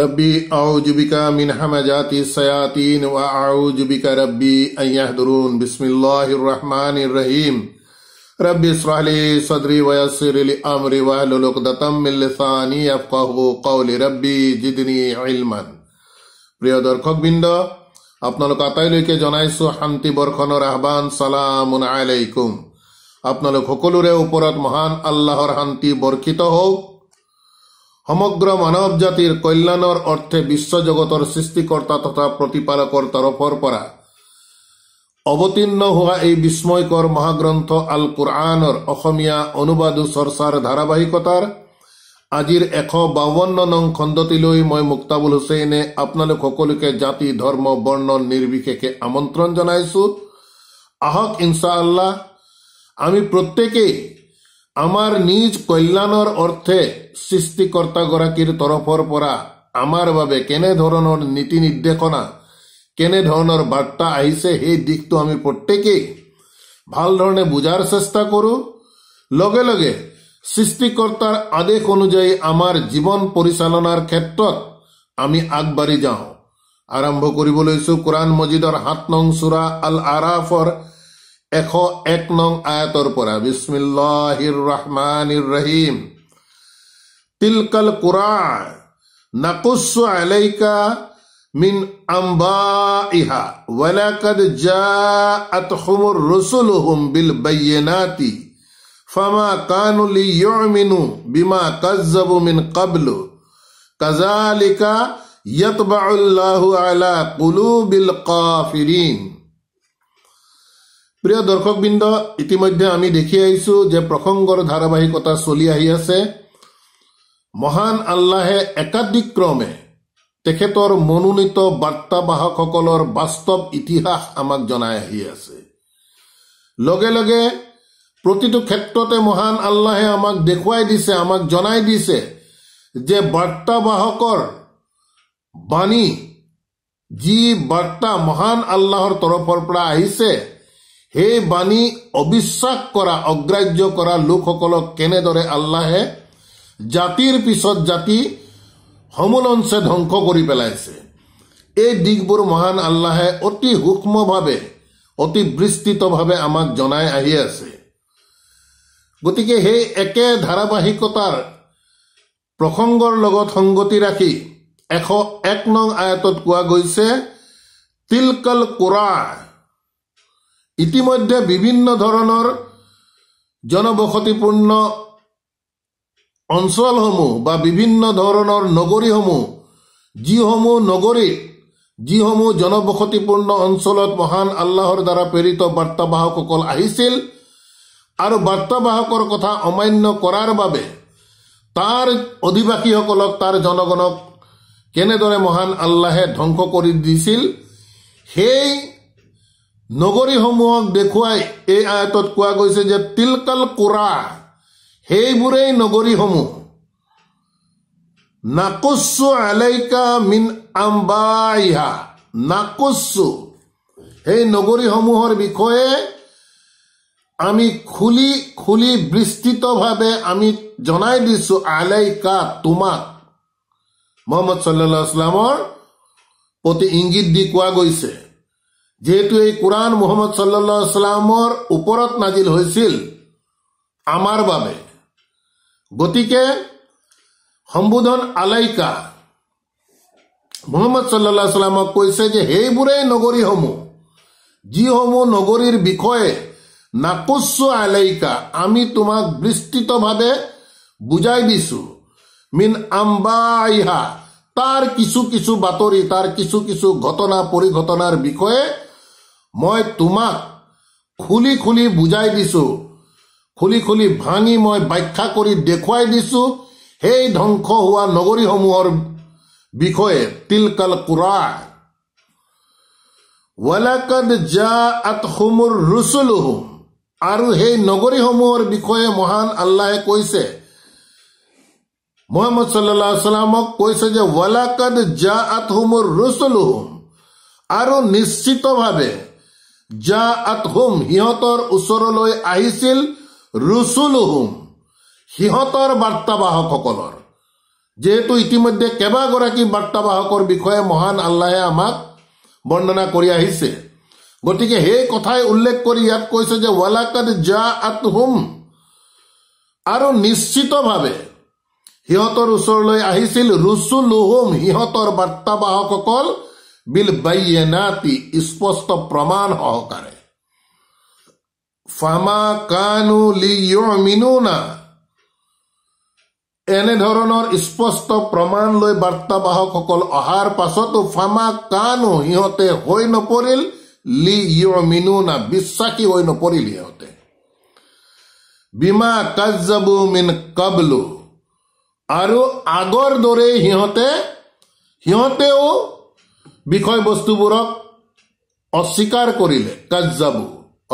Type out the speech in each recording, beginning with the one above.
রব্বি আউজুবিকা মিন হামাজাতি সায়াতিন ওয়া আউজুবিকা রব্বি আন ইয়াহদুরুন বিসমিল্লাহির রহমানির রহিম রব্বি ইশরাহলি সাদরি ওয়া ইয়াসসিরলি আমরি ওয়া হলুল উকদাতাম মিন লিসানি ইয়াফকাহু কওলি রব্বি জিদনি ইলমান প্রিয় দর্শকবৃন্দ আপনালোক আটাইলৈকে জনাইছো শান্তি বৰ্ষণৰ আহ্বান সালামুন আলাইকুম আপনালোক সকলোৰে ওপৰত মহান আল্লাহৰ শান্তি বৰ্ষিত হওক সমগ্ৰ মানৱ জাতিৰ কল্যাণৰ অৰ্থে বিশ্বজগতৰ সৃষ্টিকৰ্তা তথা প্ৰতিপালকৰ তৰফৰ পৰা অৱতীৰ্ণ হোৱা এই বিস্ময়কৰ মহাগ্ৰন্থ আল কোৰআনৰ অসমীয়া অনুবাদু চৰ্চাৰ ধাৰাবাহিকতাৰ আজিৰ এশ বাৱন্ন নং খণ্ডটিলৈ মই মুক্তাবুল হুছেইনে আপোনালোক সকলোকে জাতি ধৰ্ম বৰ্ণ নিৰ্বিশেষে আমন্ত্ৰণ জনাইছোঁ আহক ইনছা আল্লাহ আমি প্ৰত্যেকেই আমাৰ নিজ কল্যাণৰ অৰ্থে সৃষ্টিকৰ্তাগৰাকীৰ তৰফৰ পৰা আমাৰ বাবে কেনেধৰণৰ নীতি নিৰ্দেশনা কেনেধৰণৰ বাৰ্তা আহিছে সেই দিশটো আমি প্ৰত্যেকেই ভালধৰণে বুজাৰ চেষ্টা কৰোঁ লগে লগে সৃষ্টিকৰ্তাৰ আদেশ অনুযায়ী আমাৰ জীৱন পৰিচালনাৰ ক্ষেত্ৰত আমি আগবাঢ়ি যাওঁ আৰম্ভ কৰিব লৈছোঁ কোৰাণ মজিদৰ সাত নং চোৰা আল আৰাফৰ এশ এক নং আয়াতৰ পৰা বিস্মিল্লাহিৰ ৰহমান ইৰ ৰহিম তিলকাল কোরআ নাকুসু আলাইকা মিন আম্বা ইহা ওয়ালাকাদ জাআতহুমুর রুসুলুহুম বিল বাইয়িনাতি ফামা কানু লিয়ুমিনু বিমা কাযযাবু মিন ক্বাবলু কাযালিকা আল্লাহু আলা কুলুবিল কাফিরিন প্ৰিয় দৰ্শকবৃন্দ ইতিমধ্যে আমি দেখি আহিছোঁ যে প্ৰসংগৰ ধাৰাবাহিকতা চলি আহি আছে মহান আল্লাহে একাধিক্ৰমে তেখেতৰ মনোনীত বাৰ্তাবাহকসকলৰ বাস্তৱ ইতিহাস আমাক জনাই আহি আছে লগে লগে প্ৰতিটো ক্ষেত্ৰতে মহান আল্লাহে আমাক দেখুৱাই দিছে আমাক জনাই দিছে যে বাৰ্তাবাহকৰ বাণী যি বাৰ্তা মহান আল্লাহৰ তৰফৰ পৰা আহিছে সেই বাণী অবিশ্বাস কৰা অগ্ৰাহ্য কৰা লোকসকলক কেনেদৰে আল্লাহে জাতিৰ পিছত জাতি সমলঞ্চে ধ্বংস কৰি পেলাইছে এই দিশবোৰ মহান আল্লাহে অতি সূক্ষ্মভাৱে অতি বিস্তৃতভাৱে আমাক জনাই আহি আছে গতিকে সেই একে ধাৰাবাহিকতাৰ প্ৰসংগৰ লগত সংগতি ৰাখি এশ এক নং আয়াতত কোৱা গৈছে তিলকল কোৰা ইতিমধ্যে বিভিন্ন ধৰণৰ জনবসতিপূৰ্ণ অঞ্চলসমূহ বা বিভিন্ন ধৰণৰ নগৰীসমূহ যিসমূহ নগৰীত যিসমূহ জনবসতিপূৰ্ণ অঞ্চলত মহান আল্লাহৰ দ্বাৰা প্ৰেৰিত বাৰ্তাবাহকসকল আহিছিল আৰু বাৰ্তাবাহকৰ কথা অমান্য কৰাৰ বাবে তাৰ অধিবাসীসকলক তাৰ জনগণক কেনেদৰে মহান আল্লাহে ধ্বংস কৰি দিছিল সেই নগৰীসমূহক দেখুৱাই এই আয়তত কোৱা গৈছে যে তিলকাল কোৰা সেইবোৰেই নগৰীসমূহ নাকুচু আলাইকা মিন আম্বাইহা নাকুচু সেই নগৰীসমূহৰ বিষয়ে আমি খুলি খুলি বিস্তৃতভাৱে আমি জনাই দিছোঁ আলাইকা তোমাক মোহাম্মদ চাল্লা প্ৰতি ইংগিত দি কোৱা গৈছে যিহেতু এই কোৰাণ মোহাম্মদ চাল্লা ওপৰত নাজিল হৈছিল আমাৰ বাবে গতিকে সম্বোধন আলাইকা মোহাম্মদ সাল্লা সাল্লামক কৈছে যে সেইবোৰেই নগৰীসমূহ যিসমূহ নগৰীৰ বিষয়ে নাকুচ্ছ আলাইকা আমি তোমাক বিস্তৃতভাৱে বুজাই দিছো মিন আম্বাইহা তাৰ কিছু কিছু বাতৰি তাৰ কিছু কিছু ঘটনা পৰিঘটনাৰ বিষয়ে মই তোমাক খুলি খুলি বুজাই দিছোঁ খুলি খুলি ভাঙি মই ব্যাখ্যা কৰি দেখুৱাই দিছো সেই ধ্বংস হোৱা নগৰীসমূহৰ বিষয়ে তিলকাল আৰু সেই নগৰীসমূহৰ বিষয়ে মহান আল্লাহে কৈছে মহম্মদ চাল্লামক কৈছে যে ৱালাকদ জা আতসুমুৰ ৰুচুলুহ আৰু নিশ্চিতভাৱে জা আতহুম সিহঁতৰ ওচৰলৈ আহিছিল ৰুচুলহুম সিহঁতৰ বাৰ্তাবাহকসকলৰ যিহেতু ইতিমধ্যে কেইবাগৰাকী বাৰ্তাবাহকৰ বিষয়ে মহান আল্লাহে আমাক বৰ্ণনা কৰি আহিছে গতিকে সেই কথাই উল্লেখ কৰি ইয়াত কৈছে যে ৱালাকাদ জা হোম আৰু নিশ্চিতভাৱে সিহঁতৰ ওচৰলৈ আহিছিল ৰুচুলহুম সিহঁতৰ বাৰ্তাবাহকসকল বিল বাইয়ে নাতি স্পষ্ট প্ৰমাণ সহকাৰে ফামা কানু লি মিনুনা এনেধৰণৰ স্পষ্ট প্ৰমাণ লৈ বাৰ্তাবাহকসকল অহাৰ পাছতো ফামা কানু সিহঁতে হৈ নপৰিল লি ইয় মিনু বিশ্বাসী হৈ নপৰিল সিহঁতে বীমা কাজাবু মিন কাবলু আৰু আগৰ দৰেই সিহঁতে সিহঁতেও বিষয়বস্তুবোৰক অস্বীকাৰ কৰিলে কাজাবু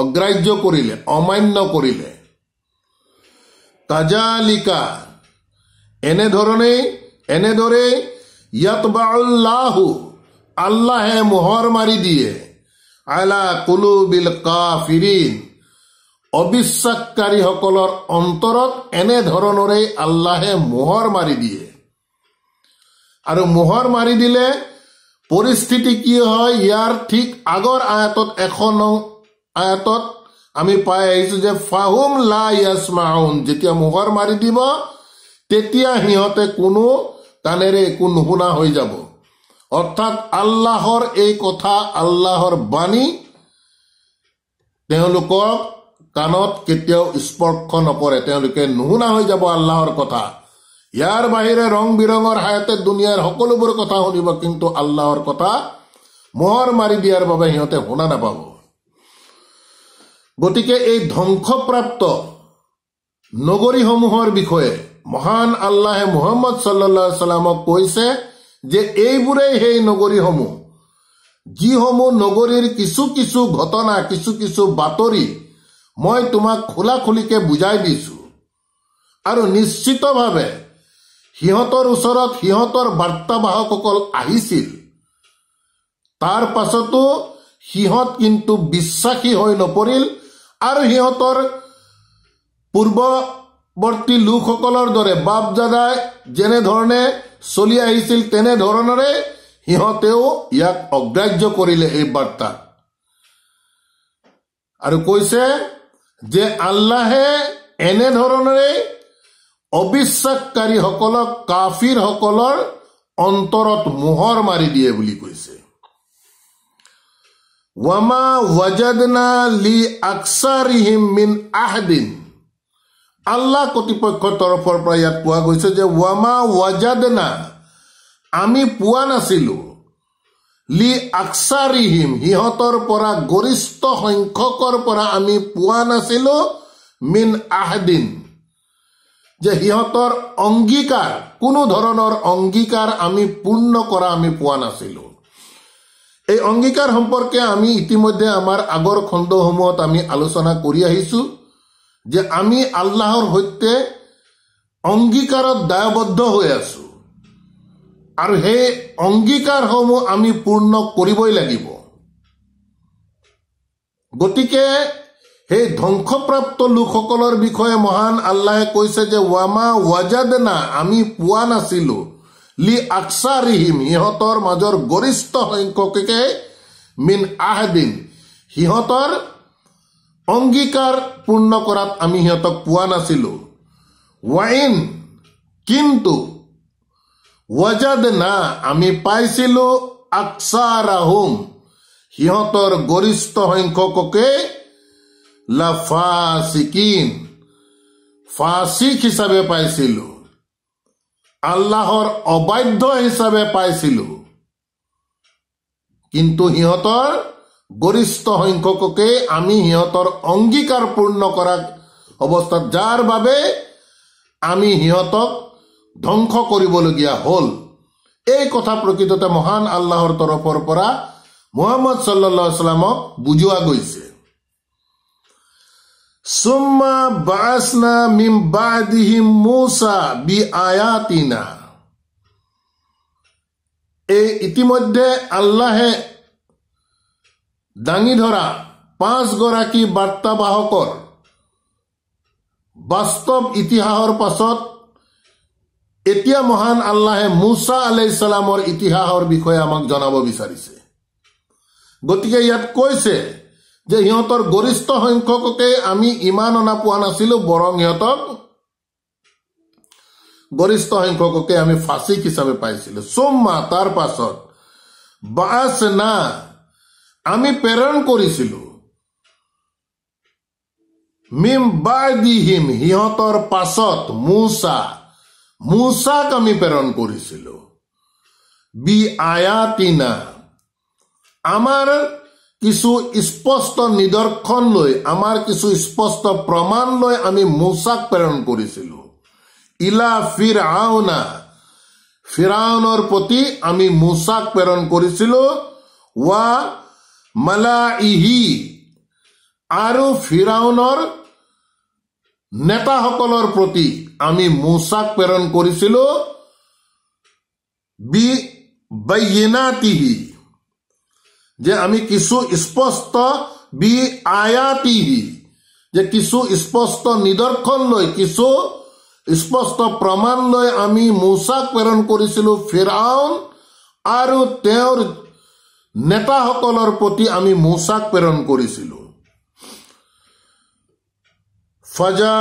অগ্রাহ্য করিলে অমান্য করিলে কাজালিকা এনে ধরনে এনে ধরে ইয়াতবাউল্লাহু আল্লাহে মোহর মারি দিয়ে আলা বিল কাফিরিন অবিশ্বাসকাৰীসকলৰ অন্তৰত এনেধৰণৰে আল্লাহে মোহৰ মাৰি দিয়ে আৰু মোহৰ মাৰি দিলে পৰিস্থিতি কি হয় ইয়াৰ ঠিক আগৰ আয়াতত এখন আয়াতত আমি পাই আহিছো যে ফাহুম লা যেতিয়া মোহৰ মাৰি দিব তেতিয়া সিহঁতে কোনো কাণেৰে একো নুশুনা হৈ যাব অৰ্থাৎ আল্লাহৰ এই কথা আল্লাহৰ বাণী তেওঁলোকক কাণত কেতিয়াও স্পৰ্শ নকৰে তেওঁলোকে নুশুনা হৈ যাব আল্লাহৰ কথা ইয়াৰ বাহিৰে ৰং বিৰঙৰ হায়তে দুনিয়াৰ সকলোবোৰ কথা শুনিব কিন্তু আল্লাহৰ কথা মোহৰ মাৰি দিয়াৰ বাবে সিহঁতে শুনা নাপাব গতিকে এই ধ্বংসপ্ৰাপ্ত নগৰীসমূহৰ বিষয়ে মহান আল্লাহে মোহাম্মদ চল্লা চালামক কৈছে যে এইবোৰেই সেই নগৰীসমূহ যিসমূহ নগৰীৰ কিছু কিছু ঘটনা কিছু কিছু বাতৰি মই তোমাক খোলা খুলিকে বুজাই দিছো আৰু নিশ্চিতভাৱে সিহঁতৰ ওচৰত সিহঁতৰ বাৰ্তাবাহকসকল আহিছিল তাৰ পাছতো সিহঁত কিন্তু বিশ্বাসী হৈ নপৰিল আৰু সিহঁতৰ পূৰ্ববৰ্তী লোকসকলৰ দৰে বাপ দাদাই যেনেধৰণে চলি আহিছিল তেনেধৰণেৰে সিহঁতেও ইয়াক অগ্ৰাহ্য কৰিলে এই বাৰ্তা আৰু কৈছে যে আল্লাহে এনেধৰণেৰে অবিশ্বাসকাৰীসকলক কাফিৰসকলৰ অন্তৰত মোহৰ মাৰি দিয়ে বুলি কৈছে wama wajadna li aksarihim min ahdin আল্লাহ কৰ্তৃপক্ষৰ তৰফৰ পৰা ইয়াত পোৱা গৈছে যে ৱামা ৱাজাদনা আমি পোৱা নাছিলো লি আক্সাৰিহিম সিহঁতৰ পৰা গৰিষ্ঠ সংখ্যকৰ পৰা আমি পোৱা নাছিলো মিন আহদিন যে সিহঁতৰ অংগীকাৰ কোনো ধৰণৰ অংগীকাৰ আমি পূৰ্ণ কৰা আমি পোৱা নাছিলোঁ এই অঙ্গীকার সম্পর্কে আমি ইতিমধ্যে আমাৰ আগৰ খণ্ডসমূহত আমি আলোচনা কৰি আহিছোঁ যে আমি আল্লাহৰ সৈতে অংগীকাৰত দায়বদ্ধ হৈ আছোঁ আৰু সেই অংগীকাৰসমূহ আমি পূৰ্ণ কৰিবই লাগিব গতিকে সেই ধ্বংসপ্ৰাপ্ত লোকসকলৰ বিষয়ে মহান আল্লাহে কৈছে যে ৱামা ৱাজাদনা আমি পোৱা নাছিলোঁ লি আকচাৰিহিম সিহঁতৰ মাজৰ গৰিষ্ঠ সংখ্যককে মিন আহদিন সিহঁতৰ অংগীকাৰ পূৰ্ণ কৰাত আমি সিহঁতক পোৱা নাছিলোঁ ৱাইন কিন্তু ৱজাদ না আমি পাইছিলোঁ আকচাৰাহুম সিহঁতৰ গৰিষ্ঠ সংখ্যককে লাফাচিকিন ফাচিক হিচাপে পাইছিলোঁ আল্লাহৰ অবাধ্য হিচাপে পাইছিলোঁ কিন্তু সিহঁতৰ গৰিষ্ঠ সংখ্যককে আমি সিহঁতৰ অংগীকাৰ পূৰ্ণ কৰা অৱস্থাত যাৰ বাবে আমি সিহঁতক ধ্বংস কৰিবলগীয়া হ'ল এই কথা প্ৰকৃততে মহান আল্লাহৰ তৰফৰ পৰা মোহাম্মদ চাল্লা সাল্লামক বুজোৱা গৈছে ثم بعثنا من بعدهم موسى بآياتنا এই ইতিমধ্যে আল্লাহে দাঙি ধৰা পাঁচগৰাকী বাৰ্তাবাহকৰ বাস্তৱ ইতিহাসৰ পাছত এতিয়া মহান আল্লাহে মুছা আলাইচালামৰ ইতিহাসৰ বিষয়ে আমাক জনাব বিচাৰিছে গতিকে ইয়াত কৈছে যে সিহঁতৰ গৰিষ্ঠ সংখ্যককে আমি ইমান অনা পোৱা নাছিলোঁ বৰং সিহঁতক গৰিষ্ঠ সংখ্যককে আমি ফাঁচিক হিচাপে পাইছিলোঁ চুম্মা তাৰ পাছত বাছ না আমি প্ৰেৰণ কৰিছিলোঁ মিম বাই হিম সিহঁতৰ পাছত মূচা মূচাক আমি প্ৰেৰণ কৰিছিলোঁ বি আয়াতিনা আমাৰ কিছু স্পষ্ট নিদৰ্শন লৈ আমাৰ কিছু স্পষ্ট প্ৰমাণ লৈ আমি মৌচাক প্ৰেৰণ কৰিছিলো ইলা ফিৰ আওনা ফিৰাউনৰ প্ৰতি আমি মৌচাক প্ৰেৰণ কৰিছিলো ৱা মালা ইহি আৰু ফিৰাউনৰ নেতাসকলৰ প্ৰতি আমি মৌচাক প্ৰেৰণ কৰিছিলো বি বৈনা তিহি যে আমি কিছু স্পষ্ট বি আয়াতিহি যে কিছু স্পষ্ট নিদৰ্শন লৈ কিছু স্পষ্ট প্ৰমাণ লৈ আমি মূচাক প্ৰেৰণ কৰিছিলো ফেৰাউন আৰু তেওঁৰ নেতাসকলৰ প্ৰতি আমি মূচাক প্ৰেৰণ কৰিছিলো ফজা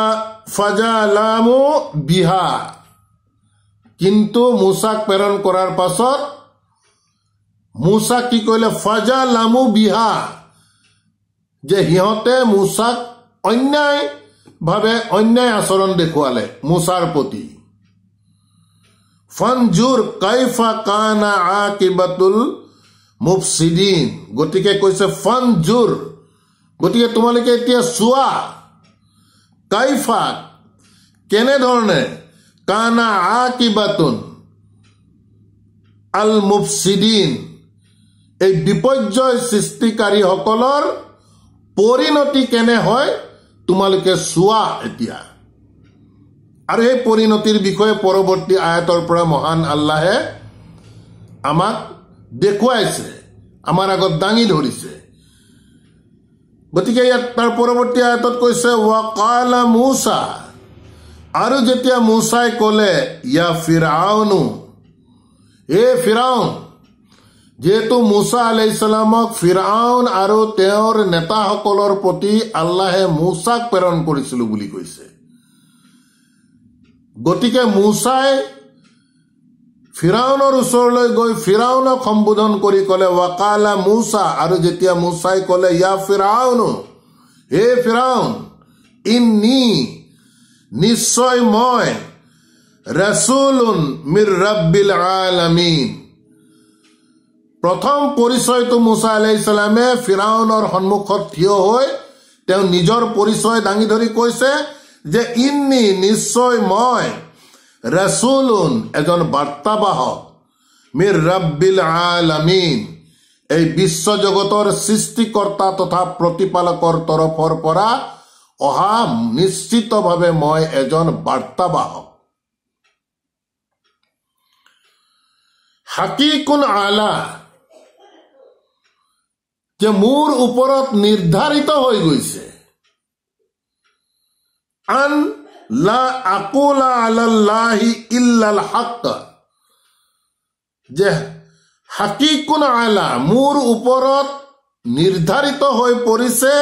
ফজালামু বিহা কিন্তু মূচাক প্ৰেৰণ কৰাৰ পাছত মোচাক কি কৰিলে ফাজা লামু বিহা যে সিহঁতে মোচাক অন্যায়ভাৱে অন্যায় আচৰণ দেখুৱালে মোচাৰ প্ৰতি ফানজুৰ কাইফা কানা আ কিবাতুল মুফছিদিন গতিকে কৈছে ফানজুৰ গতিকে তোমালোকে এতিয়া চোৱা কাইফা কেনেধৰণে কানা আ কিবাতুন আল মুফছিদিন এই বিপৰ্যয় সৃষ্টিকাৰীসকলৰ পৰিণতি কেনে হয় তোমালোকে চোৱা এতিয়া আৰু সেই পৰিণতিৰ বিষয়ে পৰৱৰ্তী আয়তৰ পৰা মহান আল্লাহে আমাক দেখুৱাইছে আমাৰ আগত দাঙি ধৰিছে গতিকে ইয়াত তাৰ পৰৱৰ্তী আয়তত কৈছে ৱাকালা মৌচা আৰু যেতিয়া মৌচাই ক'লে ইয়া ফিৰাও নো এ ফিৰাওঁ যিহেতু মুছা আলাইসালামক ফিরাউন আৰু তেওঁৰ নেতাসকলৰ প্ৰতি আল্লাহে মূচাক প্ৰেৰণ কৰিছিলোঁ বুলি কৈছে গতিকে মূচাই ফিৰাউনৰ ওচৰলৈ গৈ ফিৰাউনক সম্বোধন কৰি ক'লে ৱাকালা মূচা আৰু যেতিয়া মূচাই ক'লে ইয়া ফিৰাউন হে ফিৰাউন ইন নি নিশ্চয় মই ৰেচুল মিৰ ৰব্বিল আলামী প্ৰথম পৰিচয়টো মুছা আলাইছালামে ফিৰাউনৰ সন্মুখত থিয় হৈ তেওঁ নিজৰ পৰিচয় দাঙি ধৰি কৈছে যে ইন্নি নিশ্চয় মই ৰেচুলুন এজন বাৰ্তাবাহক মিৰ ৰব্বিল আলমিন এই বিশ্বজগতৰ সৃষ্টিকৰ্তা তথা প্ৰতিপালকৰ তৰফৰ পৰা অহা নিশ্চিতভাৱে মই এজন বাৰ্তাবাহক হাকি কোন আলা যে মোৰ ওপৰত নিৰ্ধাৰিত হৈ গৈছে আন লা আকুলা আলাল্লাহি ইল্লাল হক যে হাকিকুন আলা মোৰ ওপৰত নিৰ্ধাৰিত হৈ পৰিছে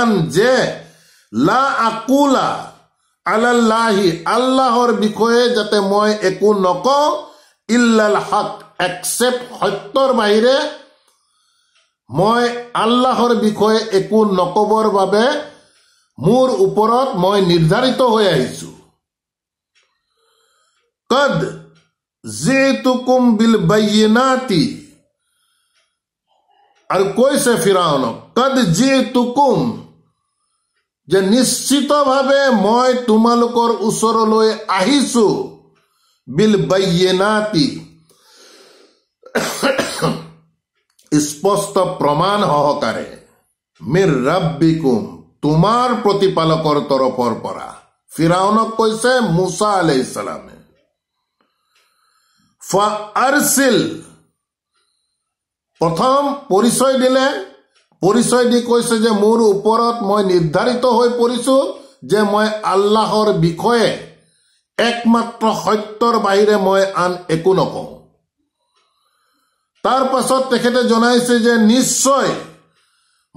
আন যে লা আকুলা আলাল্লাহি আল্লাহৰ বিষয়ে যাতে মই একো নকওঁ ইল্লাল হক একচেপ্ট সত্যৰ বাহিৰে মই আল্লাহৰ বিষয়ে একো নকবৰ বাবে মোৰ ওপৰত মই নিৰ্ধাৰিত হৈ আহিছো কদ যিহেতু কুম্বিল বাইনাতি আৰু কৈছে ফিৰাউনক কদ যিহেতু কুম যে নিশ্চিতভাৱে মই তোমালোকৰ ওচৰলৈ আহিছো বিল বাইনাতি স্পষ্ট প্ৰমাণ সহকাৰে মিৰ ৰব্বিকুম তোমাৰ প্ৰতিপালকৰ তৰফৰ পৰা ফিৰাউনক কৈছে মুছা আলহিছালামে প্ৰথম পৰিচয় দিলে পৰিচয় দি কৈছে যে মোৰ ওপৰত মই নিৰ্ধাৰিত হৈ পৰিছো যে মই আল্লাহৰ বিষয়ে একমাত্ৰ সত্যৰ বাহিৰে মই আন একো নকওঁ তার পাছত তেখেতে জনাইছে যে নিশ্চয়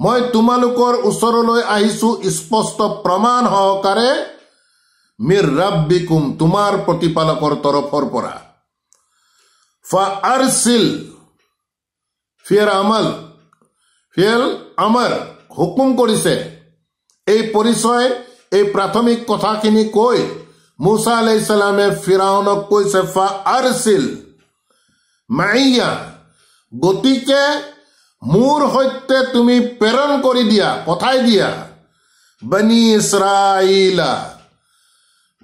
মই তোমালোকৰ ওচৰলৈ আহিছো স্পষ্ট প্ৰমাণ সহকাৰে মিৰ ৰাব্বিকুম তোমাৰ প্ৰতিপালকৰ তৰফৰ পৰা ফা চিল ফিয়াৰ আমল ফিয়েল আমাৰ হুকুম কৰিছে এই পৰিচয় এই প্ৰাথমিক কথাখিনি কৈ মুছা আলাইচালামে ফিৰাউনক কৈছে ফা চিল মাইয়া গতিকে মোৰ সৈতে তুমি প্ৰেৰণ কৰি দিয়া পঠাই দিয়া বনি ইছৰাইলা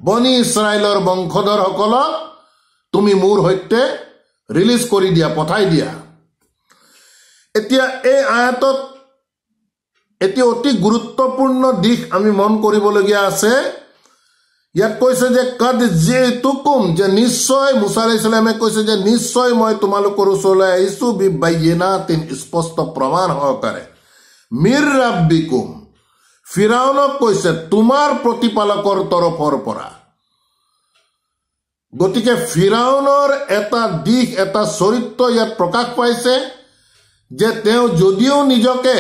বনি ইছৰাইলৰ বংশধৰসকলক তুমি মোৰ সৈতে ৰিলিজ কৰি দিয়া পঠাই দিয়া এতিয়া এই আয়াতত এটি অতি গুৰুত্বপূৰ্ণ দিশ আমি মন কৰিবলগীয়া আছে ইয়াত কৈছে যে কদ যে তুকুম যে নিশ্চয় মুছা আলাহ ইছলামে কৈছে যে নিশ্চয় মই তোমালোকৰ ওচৰলৈ আহিছো বিবাহীনাতিন স্পষ্ট প্ৰমাণ সহকাৰে মিৰ ৰাব্বিকুম ফিৰাউনক কৈছে তোমাৰ প্ৰতিপালকৰ তৰফৰ পৰা গতিকে ফিৰাউনৰ এটা দিশ এটা চৰিত্ৰ ইয়াত প্ৰকাশ পাইছে যে তেওঁ যদিও নিজকে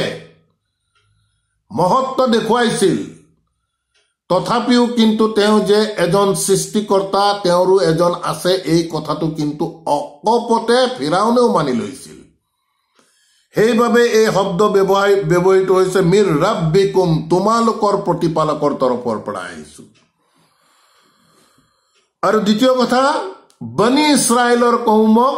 মহত্ব দেখুৱাইছিল তথাপিও কিন্তু তেওঁ যে এজন সৃষ্টিকৰ্তা তেওঁৰো এজন আছে এই কথাটো কিন্তু অকপতে ফিৰাউনেও মানি লৈছিল সেইবাবে এই শব্দ ব্যৱহাৰ ব্যৱহৃত হৈছে মীৰ ৰাব্বিকুম তোমালোকৰ প্ৰতিপালকৰ তৰফৰ পৰা আহিছো আৰু দ্বিতীয় কথা বনী ইছৰাইলৰ কৌমক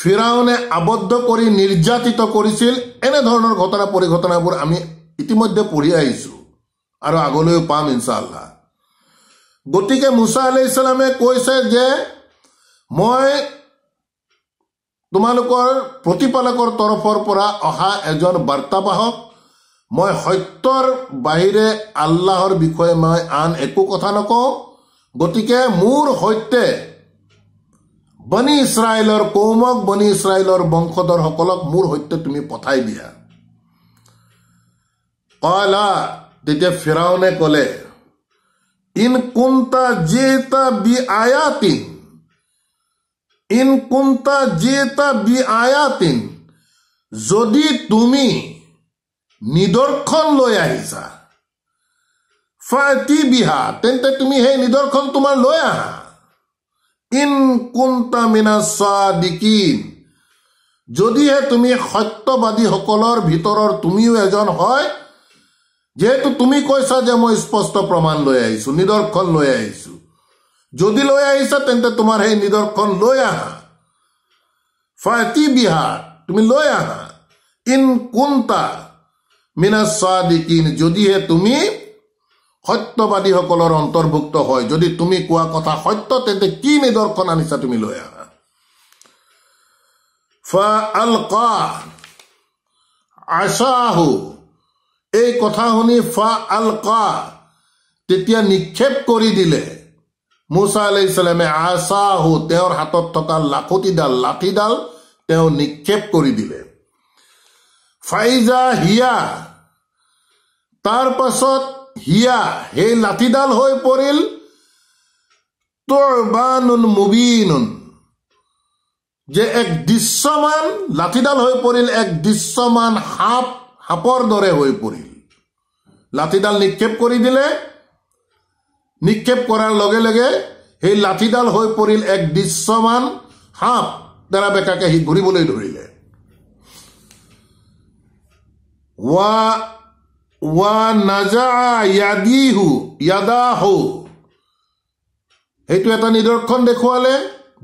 ফিৰাউনে আবদ্ধ কৰি নিৰ্যাতিত কৰিছিল এনেধৰণৰ ঘটনা পৰিঘটনাবোৰ আমি ইতিমধ্যে পঢ়ি আহিছোঁ আৰু আগলৈও পাম ইনশাল্লাহ গতিকে মুছা আলি ইছলামে কৈছে যে মই তোমালোকৰ প্ৰতিপালকৰ তৰফৰ পৰা অহা এজন বাৰ্তাবাহক মই সত্যৰ বাহিৰে আল্লাহৰ বিষয়ে মই আন একো কথা নকওঁ গতিকে মোৰ সৈতে বনি ইছৰাইলৰ কৌমক বনি ইছৰাইলৰ বংশধৰসকলক মোৰ সৈতে তুমি পঠাই দিয়া কলা তেতিয়া ফেৰাউনে ক'লে ইন কুন্তা জেতা বি আয়াতিন ইন কুন্তা জেতা বি আয়াতিন যদি তুমি নিদৰ্শন লৈ আহিছা ফাটি বিহা তেন্তে তুমি সেই নিদৰ্শন তোমাৰ লৈ আহা ইন কুন্তা মিনা চাদিকিন যদিহে তুমি সত্যবাদীসকলৰ ভিতৰৰ তুমিও এজন হয় যেহেতু তুমি কৈছা যে মই স্পষ্ট প্ৰমাণ লৈ আহিছোঁ নিদৰ্শন লৈ আহিছোঁ যদি লৈ আহিছা তেন্তে তোমাৰ সেই নিদৰ্শন লৈ আহা ফাটি বিহা তুমি লৈ আহা ইন কোনটা মিনা চাদিকিন যদিহে তুমি সত্যবাদীসকলৰ অন্তৰ্ভুক্ত হয় যদি তুমি কোৱা কথা সত্য তেন্তে কি নিদৰ্শন আনিছা তুমি লৈ আহা ফা আল কাহ আশাহু এই কথা শুনি ফা আল কা তেতিয়া নিক্ষেপ কৰি দিলে মোচা আলি ইছলামে আচাহু তেওঁৰ হাতত থকা লাখুটিডাল লাঠিডাল তেওঁ নিক্ষেপ কৰি দিলে ফাইজা হিয়া তাৰ পাছত হিয়া সেই লাঠিডাল হৈ পৰিল বা তৰবানুন মুবিনুন যে এক দৃশ্যমান লাঠিডাল হৈ পৰিল এক দৃশ্যমান সাপ হাপর দরে হয়ে পড়িল লাঠিডাল নিক্ষেপ কৰি দিলে নিক্ষেপ কৰাৰ লগে লগে সেই লাঠিডাল হৈ পৰিল এক দৃশ্যমান সাপ দ্বারা বেকাকে সি ঘূৰিবলৈ ধৰিলে ওয়া ওয়া নাজা ইয়াদিহু ইয়াদাহু সেইটো এটা নিদৰ্শন দেখুৱালে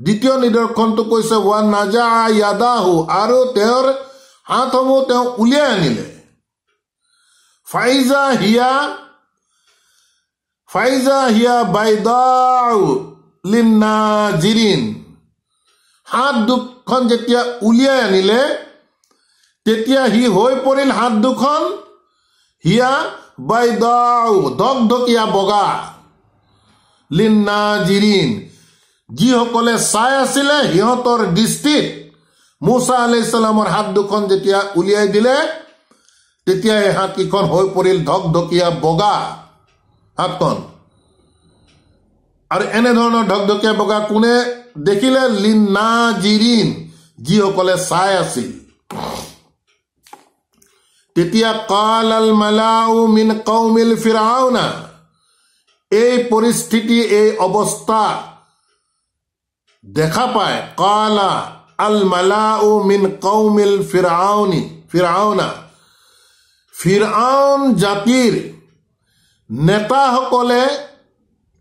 দ্বিতীয় নিদৰ্শনটো কৈছে ৱা নাজা ইয়াদাহু আৰু তেওঁৰ আঠসমূহ তেওঁ উলিয়াই আনিলে ফাইজা হিয়া ফাইজা হিয়া বাইদিনা জিৰিন হাত দুখন যেতিয়া উলিয়াই আনিলে তেতিয়া সি হৈ পৰিল হাত দুখন হিয়া বাইদাউ ধকধকীয়া বগা লিন্না জিৰিন যিসকলে চাই আছিলে সিহঁতৰ দৃষ্টিত মুছা আলাইছালামৰ হাত দুখন যেতিয়া উলিয়াই দিলে তেতিয়া এই হাত হাতকেইখন হৈ পৰিল ঢকঢকীয়া বগা হাতখন আৰু এনেধৰণৰ ঢকঢকীয়া বগা কোনে দেখিলে লিন্না জিৰিন যিসকলে চাই আছিল তেতিয়া কাল আল মালাউ মিন কৌমিল ফিৰাওনা এই পৰিস্থিতি এই অৱস্থা দেখা পায় কালা আল মালাউ কৌমিল ফিরাউনি ফিরাউনা ফিরাউন জাতিৰ নেতাসকলে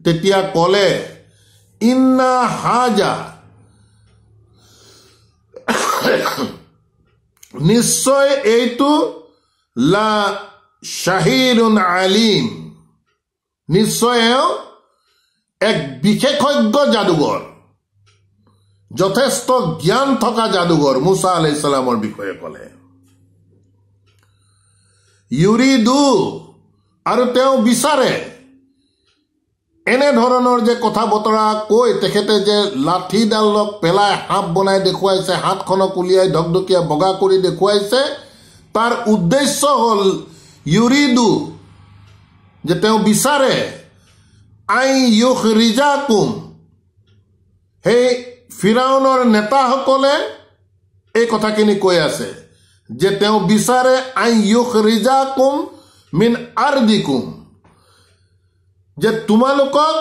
তেতিয়া ক'লে ইন্না হাজা নিশ্চয় এইটো লা শ্বাহিৰুন আলিম নিশ্চয় এক বিশেষজ্ঞ যাদুগৰ যথেষ্ট জ্ঞান থকা যাদুঘৰ মুছা আলি ইছলামৰ বিষয়ে ক'লে ইউৰি দু আৰু তেওঁ বিচাৰে এনেধৰণৰ যে কথা বতৰা কৈ তেখেতে যে লাঠিডালক পেলাই সাপ বনাই দেখুৱাইছে হাতখনক উলিয়াই ঢকঢকীয়া বগা কৰি দেখুৱাইছে তাৰ উদ্দেশ্য হ'ল ইউৰি দু যে তেওঁ বিচাৰে আই ইউ ৰিজা কুম সেই ফিৰাউনৰ নেতাসকলে এই কথাখিনি কৈ আছে যে তেওঁ বিচাৰে আই ইউক ৰিজা কুম মিন আৰ দি কুম যে তোমালোকক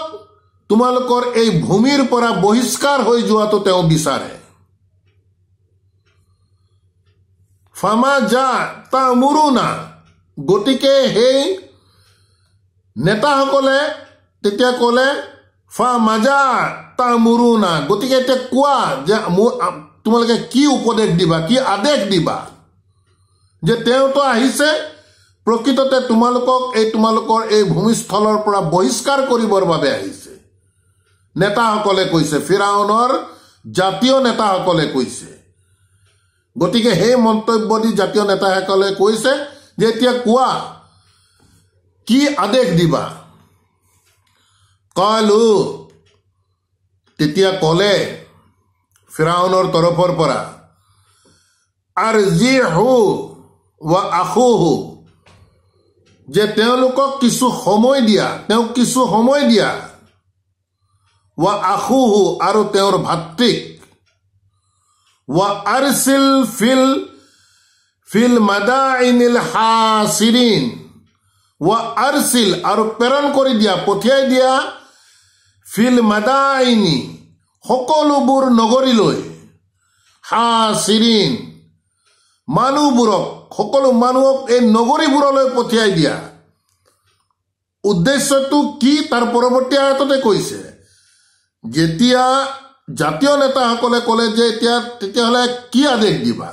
তোমালোকৰ এই ভূমিৰ পৰা বহিষ্কাৰ হৈ যোৱাটো তেওঁ বিচাৰে ফামা যা তা মোৰো না গতিকে সেই নেতাসকলে তেতিয়া ক'লে ফাজা তাৰ মোৰো না গতিকে এতিয়া কোৱা যে মোৰ তোমালোকে কি উপদেশ দিবা কি আদেশ দিবা যে তেওঁতো আহিছে প্ৰকৃততে তোমালোকক এই তোমালোকৰ এই ভূমিস্থলৰ পৰা বহিষ্কাৰ কৰিবৰ বাবে আহিছে নেতাসকলে কৈছে ফিৰাউনৰ জাতীয় নেতাসকলে কৈছে গতিকে সেই মন্তব্য দি জাতীয় নেতাসকলে কৈছে যে এতিয়া কোৱা কি আদেশ দিবা কালো তেতিয়া ক'লে ফিৰাউনৰ তৰফৰ পৰা আৰু যি হু ৱা আশু হু যে তেওঁলোকক কিছু সময় দিয়া তেওঁক কিছু সময় দিয়া ৱা আশু হু আৰু তেওঁৰ ভাতৃক ৱা আৰ চিল ফিল ফিল মাদা ইনিল হা চিৰিন ৱা আৰ চিল আৰু প্ৰেৰণ কৰি দিয়া পঠিয়াই দিয়া ফিল মাদাইনি সকলোবোৰ নগৰীলৈ হা চিৰিণ মানুহবোৰক সকলো মানুহক এই নগৰীবোৰলৈ পঠিয়াই দিয়া উদ্দেশ্যটো কি তাৰ পৰৱৰ্তী আয়ততে কৈছে যেতিয়া জাতীয় নেতাসকলে ক'লে যে এতিয়া তেতিয়াহ'লে কি আদেশ দিবা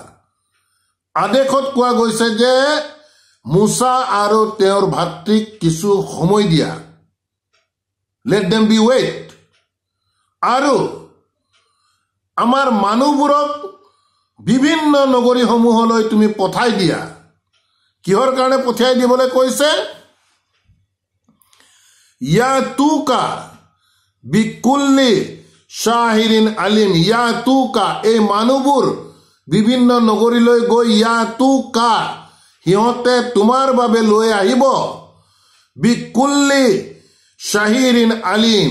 আদেশত কোৱা গৈছে যে মোচা আৰু তেওঁৰ ভাতৃক কিছু সময় দিয়া লেট ডেম বি ৱেট আৰু আমাৰ মানুহবোৰক বিভিন্ন নগৰীসমূহলৈ তুমি পঠাই দিয়া কিহৰ কাৰণে পঠিয়াই দিবলৈ কৈছে ইয়া টু কা বিকুল্লি শ্বাহিৰিন আলিম ইয়া টু কা এই মানুহবোৰ বিভিন্ন নগৰীলৈ গৈ ইয়া টু কা সিহঁতে তোমাৰ বাবে লৈ আহিব বিকুল্লি শ্বাহিৰিন আলিম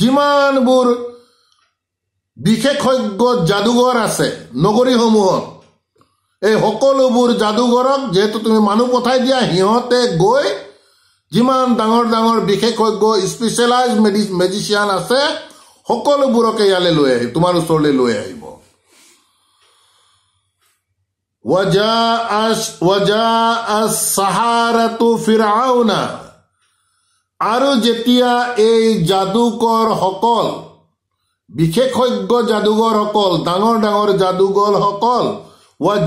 যিমানবোৰ বিশেষজ্ঞ যাদুঘৰ আছে নগৰীসমূহত এই সকলোবোৰ যাদুঘৰক যিহেতু তুমি মানুহ পঠাই দিয়া সিহঁতে গৈ যিমান ডাঙৰ ডাঙৰ বিশেষজ্ঞ স্পেচিয়েলাইজ মেজিচিয়ান আছে সকলোবোৰকে ইয়ালৈ লৈ আহিব তোমাৰ ওচৰলৈ লৈ আহিব ৱজা আছ ৱজা আছ চাহাৰাটো ফিৰাও না আৰু যেতিয়া এই যাদুকৰসকল বিশেষজ্ঞ যাদুগৰসকল ডাঙৰ ডাঙৰ যাদুগৰসকল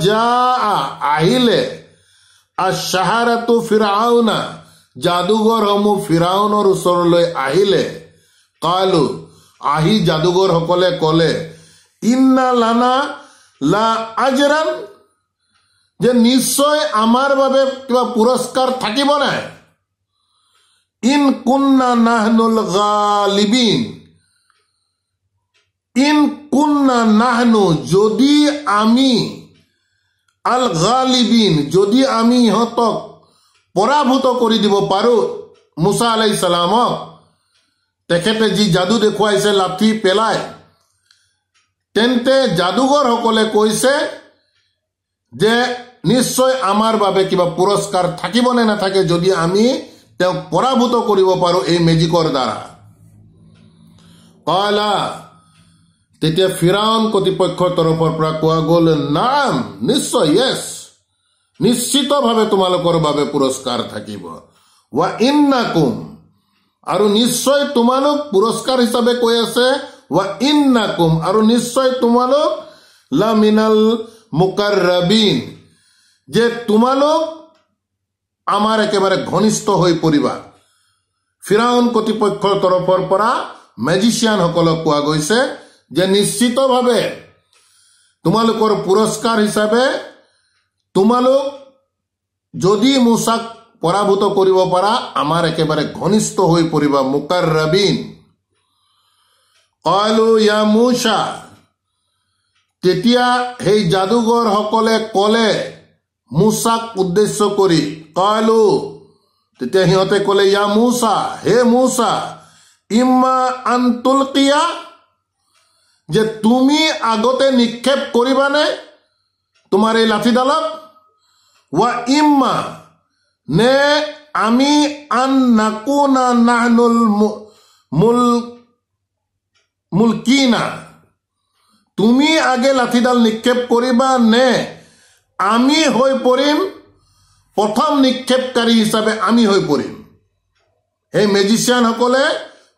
সকল আহিলে আশ্বাহাৰাটো ফিৰাওনা যাদুগৰসমূহ ফিৰাউনৰ ওচৰলৈ আহিলে কালো আহি সকলে ক'লে ইন্না লানা লা আজৰান যে নিশ্চয় আমাৰ বাবে কিবা পুৰস্কাৰ থাকিব নাই ইন কুন্না নাহনুল গালিবিন ইন কুন্না নাহনু যদি আমি আল গালিবিন যদি আমি ইহঁতক পৰাভূত কৰি দিব পাৰোঁ মুছা আলাই চালামক তেখেতে যি যাদু দেখুৱাইছে লাঠি পেলাই তেন্তে যাদুগৰসকলে কৈছে যে নিশ্চয় আমাৰ বাবে কিবা পুৰস্কাৰ থাকিবনে নাথাকে যদি আমি তেওঁক পৰাভূত কৰিব পাৰোঁ এই মেজিকৰ দ্বাৰা কয়লা তেতিয়া ফিৰাউন কৰ্তৃপক্ষৰ তৰফৰ পৰা কোৱা গ'ল নাম নিশ্চয় য়েছ নিশ্চিতভাৱে তোমালোকৰ বাবে পুৰস্কাৰ থাকিব ৱা ইন নাকুম আৰু নিশ্চয় তোমালোক পুৰস্কাৰ হিচাপে কৈ আছে ৱা ইন নাকুম আৰু নিশ্চয় তোমালোক লামিনাল মুকাৰ যে তোমালোক আমার একেবারে ঘনিষ্ঠ হৈ পৰিবা ফিৰাউন কৰ্তৃপক্ষৰ তৰফৰ পৰা মেজিচিয়ানসকলক কোৱা গৈছে যে নিশ্চিতভাৱে তোমালোকৰ পুৰস্কাৰ হিচাপে তোমালোক যদি মোচাক পৰাভূত কৰিব পাৰা আমাৰ একেবাৰে ঘনিষ্ঠ হৈ পৰিবা মুকাৰ ৰবিন কলো ইয়া তেতিয়া সেই যাদুগৰসকলে ক'লে মুসাক উদ্দেশ্য কৰি কলো তেতিয়া সিহঁতে ক'লে ইয়া মূচা হে মূচা ইম্মা কিয়া যে তুমি আগতে নিক্ষেপ কৰিবানে তোমাৰ এই লাঠিডালত ৱা ইম্মা নে আমি আন নাকুনা নাহনুল কি না তুমি আগে লাঠিডাল নিক্ষেপ কৰিবা নে আমি হয়ে পড়িম প্ৰথম নিক্ষেপকাৰী হিচাপে আমি হৈ পৰিম সেই মেজিচিয়ানসকলে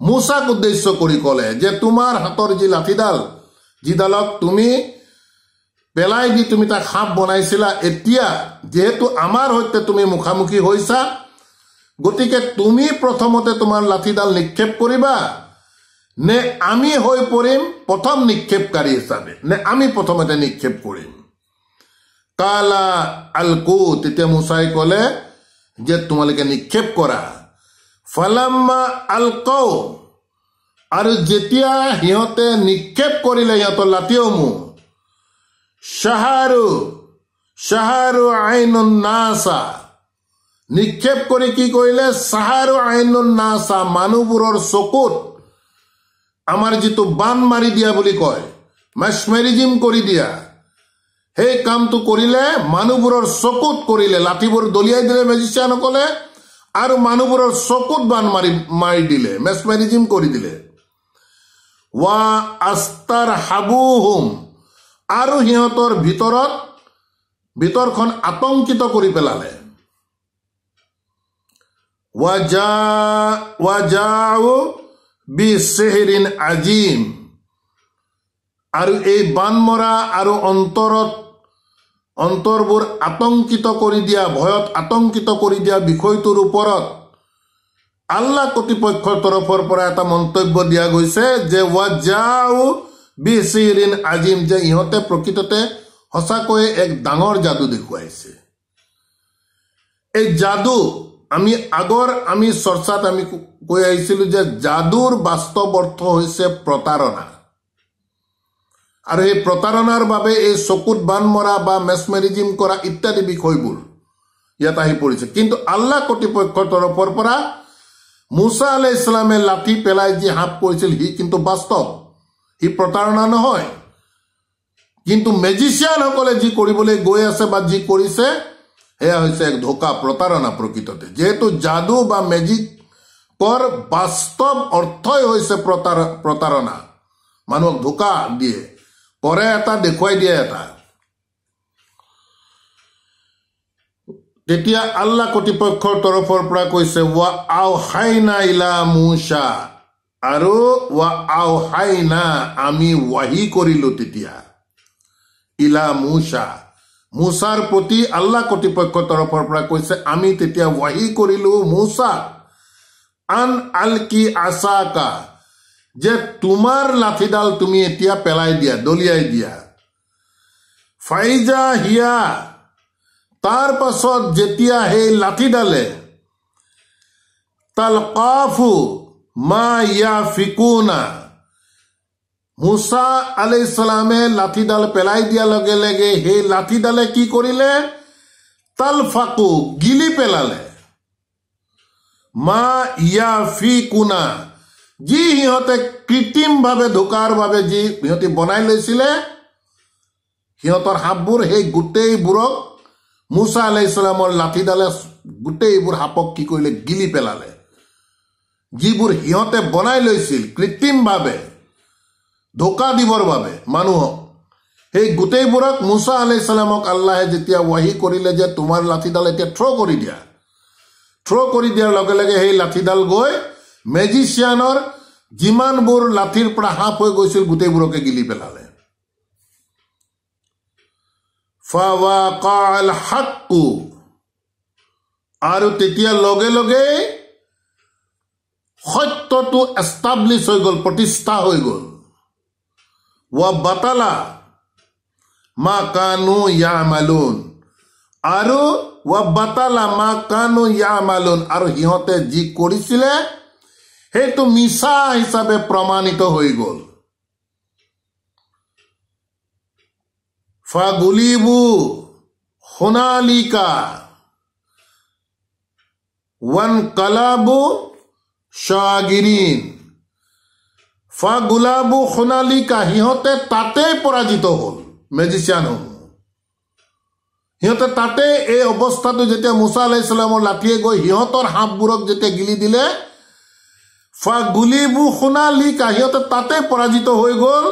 মোচাক উদ্দেশ্য কৰি ক'লে যে তোমাৰ হাতৰ যি লাঠিডাল যিডালক তুমি পেলাই দি তুমি তাক সাপ বনাইছিলা এতিয়া যিহেতু আমাৰ সৈতে তুমি মুখামুখি হৈছা গতিকে তুমি প্ৰথমতে তোমাৰ লাঠিডাল নিক্ষেপ কৰিবা নে আমি হৈ পৰিম প্ৰথম নিক্ষেপকাৰী হিচাপে নে আমি প্ৰথমতে নিক্ষেপ কৰিম কালা আলকু তেতিয়া মুসাই ক'লে যে তোমালোকে নিক্ষেপ কৰা ফালাম্মা আলক আৰু যেতিয়া সিহঁতে নিক্ষেপ কৰিলে সিহঁতৰ লাঠিসমূহ চাহাৰু চাহাৰু আইনুন নাসা নিক্ষেপ কৰি কি কৰিলে চাহাৰু আইনুন নাচা মানুহবোৰৰ চকুত আমাৰ যিটো বান মাৰি দিয়া বুলি কয় মেচমেৰিজিম কৰি দিয়া সেই কামটো কৰিলে মানুহবোৰৰ চকুত কৰিলে লাঠিবোৰ দলিয়াই দিলে সকলে আৰু মানুহবোৰৰ চকুত বান মাৰি মাৰি দিলে মেসমেরিজিম কৰি দিলে ৱা আস্তাৰ হাবু হোম আৰু সিহঁতৰ ভিতৰত ভিতৰখন আতংকিত কৰি পেলালে আজিম আৰু এই বান মৰা আৰু অন্তৰত অন্তৰবোৰ আতংকিত কৰি দিয়া ভয়ত আতংকিত কৰি দিয়া বিষয়টোৰ ওপৰত আল্লাহ কৰ্তৃপক্ষৰ তৰফৰ পৰা এটা মন্তব্য দিয়া গৈছে যে ৱা যাও বিচিৰিন আজিম যে ইহঁতে প্ৰকৃততে সঁচাকৈয়ে এক ডাঙৰ যাদু দেখুৱাইছে এই যাদু আমি আগৰ আমি চৰ্চাত আমি কৈ আহিছিলোঁ যে যাদুৰ বাস্তৱ অৰ্থ হৈছে প্ৰতাৰণা আৰু এই প্ৰতাৰণাৰ বাবে এই চকুত বান মৰা বা মেচমেৰিজিম কৰা ইত্যাদি বিষয়বোৰ ইয়াত আহি পৰিছে কিন্তু আল্লাহ কৰ্তৃপক্ষৰ তৰফৰ পৰা মুছা আলহ ইছলামে লাঠি পেলাই যি হাপ কৰিছিল সি কিন্তু বাস্তৱ সি প্ৰতাৰণা নহয় কিন্তু মেজিচিয়ানসকলে যি কৰিবলৈ গৈ আছে বা যি কৰিছে সেয়া হৈছে এক ধোকা প্ৰতাৰণা প্ৰকৃততে যিহেতু যাদু বা মেজিকৰ বাস্তৱ অৰ্থই হৈছে প্ৰতাৰ প্ৰতাৰণা মানুহক ধোকা দিয়ে kpọrọ এটা দেখুৱাই di এটা তেতিয়া আল্লাহ কৰ্তৃপক্ষৰ তৰফৰ পৰা কৈছে ৱা আও আৰু আমি ৱাহি কৰিলো তেতিয়া ইলা মুছা মুছাৰ প্ৰতি আল্লাহ কৰ্তৃপক্ষৰ তৰফৰ পৰা কৈছে আমি তেতিয়া ৱাহি কৰিলো মুছা আন আল কি আছা কা যে তোমাৰ লাঠিডাল তুমি এতিয়া পেলাই দিয়া দলিয়াই দিয়া ফাইজা হিয়া তাৰ পাছত যেতিয়া সেই লাঠিডালে তাল কফু মা ইয়া ফিকুনা মুছা আলি ইছলামে লাঠিডাল পেলাই দিয়াৰ লগে লগে সেই লাঠিডালে কি কৰিলে তাল ফাকু গিলি পেলালে মা ইয়া ফি কোনা যি সিহঁতে কৃত্ৰিমভাৱে ঢোকাৰ বাবে যি সিহঁতি বনাই লৈছিলে সিহঁতৰ সাপবোৰ সেই গোটেইবোৰক মুছা আলাইছলামৰ লাঠিডালে গোটেইবোৰ সাপক কি কৰিলে গিলি পেলালে যিবোৰ সিহঁতে বনাই লৈছিল কৃত্ৰিমভাৱে ধোকা দিবৰ বাবে মানুহক সেই গোটেইবোৰক মুছা আলাইছলামক আল্লাহে যেতিয়া ৱাহি কৰিলে যে তোমাৰ লাঠিডাল এতিয়া থ্ৰ' কৰি দিয়া থ্ৰ' কৰি দিয়াৰ লগে লগে সেই লাঠিডাল গৈ মেজিচিয়ানৰ যিমানবোৰ লাঠিৰ পৰা হাফ হৈ গৈছিল গোটেইবোৰকে গিলি পেলালে আৰু তেতিয়া লগে লগে সত্যটো এষ্টাব্লিছ হৈ গ'ল প্ৰতিষ্ঠা হৈ গ'ল ৱা বাতালা মা কানু ইয়া মালুন আৰু ৱা বাতালা মা কানু ইয়া মালুন আৰু সিহঁতে যি কৰিছিলে সেইটো মিছা হিচাপে প্ৰমাণিত হৈ গ'ল ফাগুলিবু সোণালিকা ওয়ান কালাবু ফা ফাগুলাবু সোণালিকা সিহঁতে তাতে পৰাজিত হ'ল মেজিচিয়ান হল সিহঁতে তাতে এই অৱস্থাটো যেতিয়া মুছা আলাহ লাঠিয়ে গৈ সিহঁতৰ সাপবোৰক যেতিয়া গিলি দিলে ফা গুলিবু সোনালিকা সিহঁতে তাতে পৰাজিত হৈ গ'ল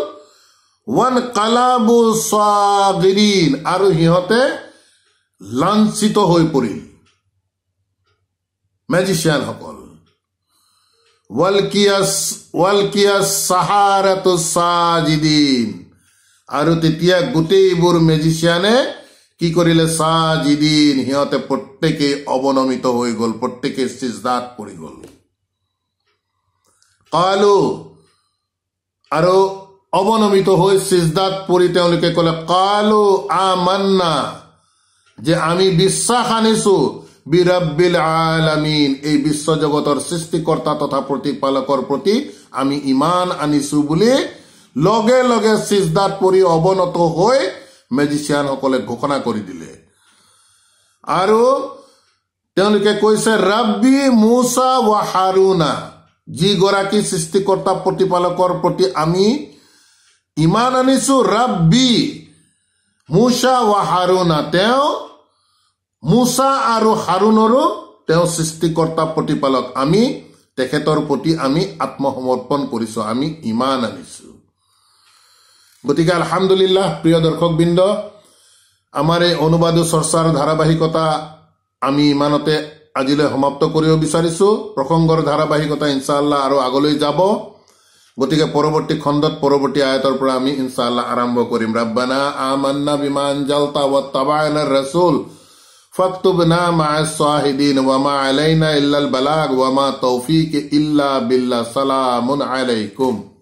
ওৱান কালাবু চাবিৰিন আৰু সিহঁতে লাঞ্চিত হৈ পৰিল মেজিচিয়ানসকল ৱালকিয়াছ ৱালকিয়াছ চাহাৰাতু চাজিদিন আৰু তেতিয়া গোটেইবোৰ মেজিচিয়ানে কি কৰিলে চাহ জিদিন সিহঁতে প্ৰত্যেকেই অৱনমিত হৈ গ'ল প্ৰত্যেকেই চিজদাত পৰি গ'ল কালু আৰু অৱনমিত হৈ চিজদাত পৰি তেওঁলোকে ক'লে কালু আমান্না যে আমি বিশ্বাস আনিছো বিৰাব্বিল আলামিন এই বিশ্ব জগতৰ সৃষ্টিকৰ্তা তথা প্ৰতিপালকৰ প্ৰতি আমি ইমান আনিছো বুলি লগে লগে চিজদাত পৰি অৱনত হৈ মেজিচিয়ানসকলে ঘোষণা কৰি দিলে আৰু তেওঁলোকে কৈছে ৰাব্বি মুছা ৱা হাৰুনা যিগৰাকী সৃষ্টিকৰ্তা প্ৰতিপালকৰ প্ৰতি আমি ইমান আনিছো ৰাব্বি মুছা ৱা হাৰুনা তেওঁ মুছা আৰু হাৰুণৰো তেওঁ সৃষ্টিকৰ্তা প্ৰতিপালক আমি তেখেতৰ প্ৰতি আমি আত্মসমৰ্পণ কৰিছোঁ আমি ইমান আনিছোঁ গতিকে আলহামদুলিল্লাহ প্ৰিয় দৰ্শকবৃন্দ আমাৰ এই অনুবাদু চৰ্চাৰ ধাৰাবাহিকতা আমি ইমানতে আজিলৈ সমাপ্ত কৰিব বিচাৰিছোঁ প্ৰসংগৰ ধাৰাবাহিকতা ইনশাআল্লাহ আৰু আগলৈ যাব গতিকে পৰৱৰ্তী খণ্ডত পৰৱৰ্তী আয়তৰ পৰা আমি ইনশাআল্লাহ আৰম্ভ কৰিম ৰাব্বানা আমান্না